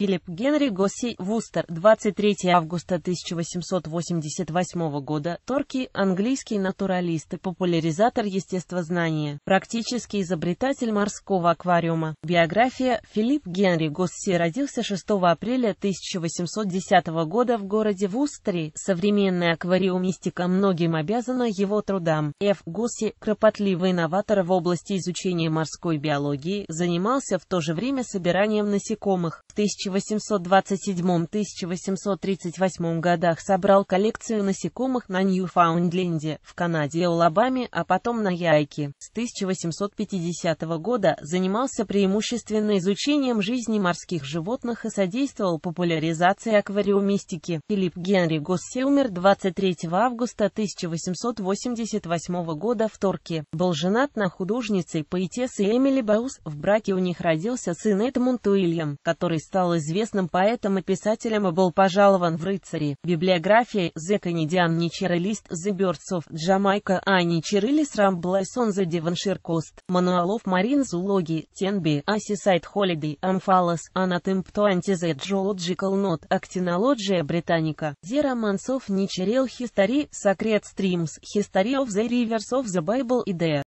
Филипп Генри Госси, Вустер, 23 августа 1888 года, Торки, английский натуралист и популяризатор естествознания, практически изобретатель морского аквариума. Биография Филипп Генри Госси родился 6 апреля 1810 года в городе Вустере. Современная аквариумистика многим обязана его трудам. Ф. Госси, кропотливый новатор в области изучения морской биологии, занимался в то же время собиранием насекомых. В 1827-1838 годах собрал коллекцию насекомых на Ньюфаундленде, в Канаде и Алабаме, а потом на Яйке. С 1850 года занимался преимущественно изучением жизни морских животных и содействовал популяризации аквариумистики. Филипп Генри Госсе 23 августа 1888 года в Торке. Был женат на художнице и поэтессе Эмили Баус. В браке у них родился сын Эдмунд Уильям, который стал известным поэтом и писателем и был пожалован в рыцари. Библиография The Canadian Naturalist The Birds of Jamaica A Naturalist Ramblers on the Devonshire Coast Manual of Marine Zoology Tenby A Seaside Holiday Amphalos Anatomptoanti The Geological Note Actinologia Britannica The Romance of Natural History Sacred Streams History of the Rivers of the Bible и The